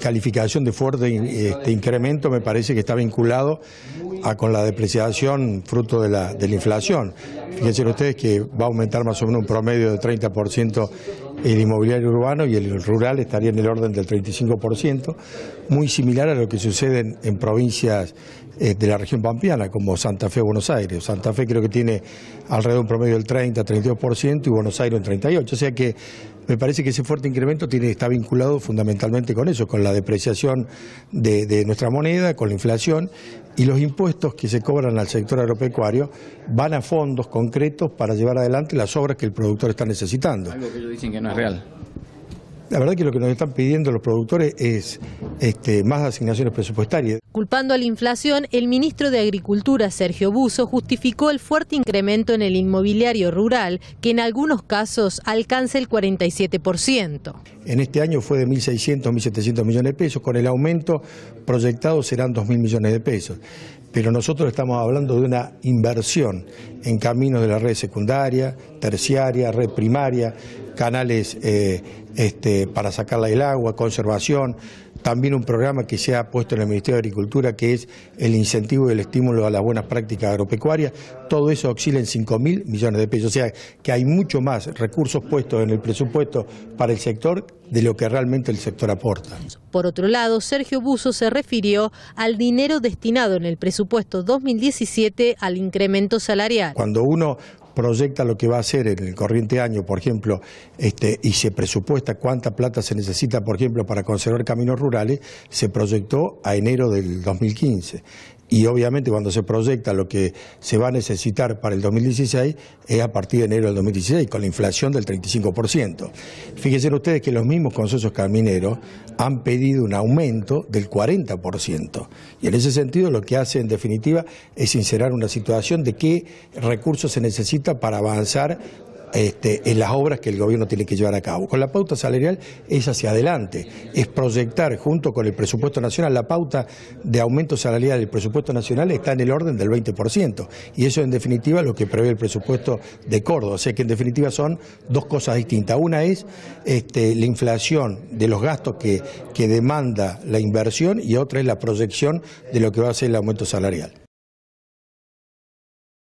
calificación de fuerte este incremento me parece que está vinculado a con la depreciación fruto de la, de la inflación. Fíjense ustedes que va a aumentar más o menos un promedio de 30% el inmobiliario urbano y el rural estaría en el orden del 35%, muy similar a lo que sucede en, provincias eh, de la región pampeana, como Santa Fe o Buenos Aires. Santa Fe creo que tiene alrededor un promedio del 30-32% y Buenos Aires en 38%. O sea que me parece que ese fuerte incremento tiene, está vinculado fundamentalmente con eso, con la depreciación de, nuestra moneda, con la inflación y los impuestos que se cobran al sector agropecuario van a fondos concretos para llevar adelante las obras que el productor está necesitando. Algo que ellos dicen que no real. La verdad que lo que nos están pidiendo los productores es este, más asignaciones presupuestarias. Culpando a la inflación, el ministro de Agricultura, Sergio Buso, justificó el fuerte incremento en el inmobiliario rural, que en algunos casos alcanza el 47%. En este año fue de 1.600 1.700 millones de pesos, con el aumento proyectado serán 2.000 millones de pesos. Pero nosotros estamos hablando de una inversión en caminos de la red secundaria, terciaria, red primaria, canales eh, este, para sacarla del agua, conservación, también un programa que se ha puesto en el Ministerio de Agricultura que es el incentivo y el estímulo a las buenas prácticas agropecuarias, todo eso auxilia en 5 mil millones de pesos, o sea que hay mucho más recursos puestos en el presupuesto para el sector de lo que realmente el sector aporta. Por otro lado, Sergio Buso se refirió al dinero destinado en el presupuesto 2017 al incremento salarial. Cuando uno proyecta lo que va a hacer en el corriente año, por ejemplo, este, y se presupuesta cuánta plata se necesita, por ejemplo, para conservar caminos rurales, se proyectó a enero del 2015 y obviamente cuando se proyecta lo que se va a necesitar para el 2016 es a partir de enero del 2016 con la inflación del 35%. Fíjense ustedes que los mismos consorcios camineros han pedido un aumento del 40% y en ese sentido lo que hace en definitiva es sincerar una situación de qué recursos se necesita para avanzar este, en las obras que el gobierno tiene que llevar a cabo. Con la pauta salarial es hacia adelante, es proyectar junto con el presupuesto nacional, la pauta de aumento salarial del presupuesto nacional está en el orden del 20%, y eso en definitiva es lo que prevé el presupuesto de Córdoba, o sea que en definitiva son dos cosas distintas. Una es este, la inflación de los gastos que demanda la inversión y otra es la proyección de lo que va a ser el aumento salarial.